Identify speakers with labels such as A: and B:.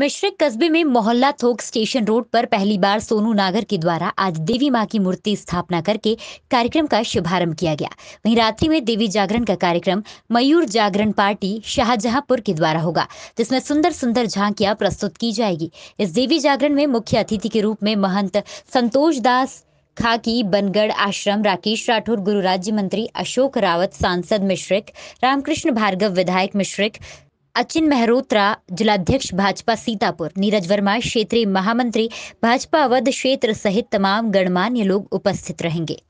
A: मिश्रिक कस्बे में मोहल्ला थोक स्टेशन रोड पर पहली बार सोनू नागर के द्वारा आज देवी मां की मूर्ति स्थापना करके कार्यक्रम का शुभारंभ किया गया वहीं रात्रि में देवी जागरण का कार्यक्रम मयूर जागरण पार्टी शाहजहांपुर के द्वारा होगा जिसमें सुंदर सुंदर झांकियां प्रस्तुत की जाएगी इस देवी जागरण में मुख्य अतिथि के रूप में महंत संतोष दास खाकी बनगढ़ आश्रम राकेश राठौर गुरु राज्य मंत्री अशोक रावत सांसद मिश्रिक रामकृष्ण भार्गव विधायक मिश्रिक अचिन मेहरोत्रा जिलाध्यक्ष भाजपा सीतापुर नीरज वर्मा क्षेत्रीय महामंत्री भाजपा अवध क्षेत्र सहित तमाम गणमान्य लोग उपस्थित रहेंगे